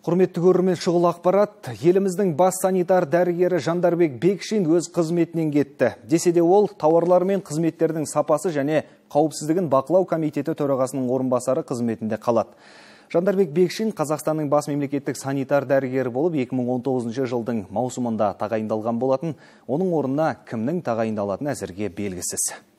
Құрметті көрермен шұғыл ақпарат, еліміздің бас санитар дәрігері Жандарбек Бекшин өз қызметінен кетті. Деседе де ол тауарлар мен қызметтердің сапасы және қауіпсіздігін бақылау комитеті төрағасының орынбасары қызметінде қалады. Жандарбек Бекшин Қазақстанның бас мемлекеттік санитар дәрігері болып 2019 жылдың маусымында тағайындалған болатын, оның орнына кімнің тағайындалатыны әзірге белгісіз.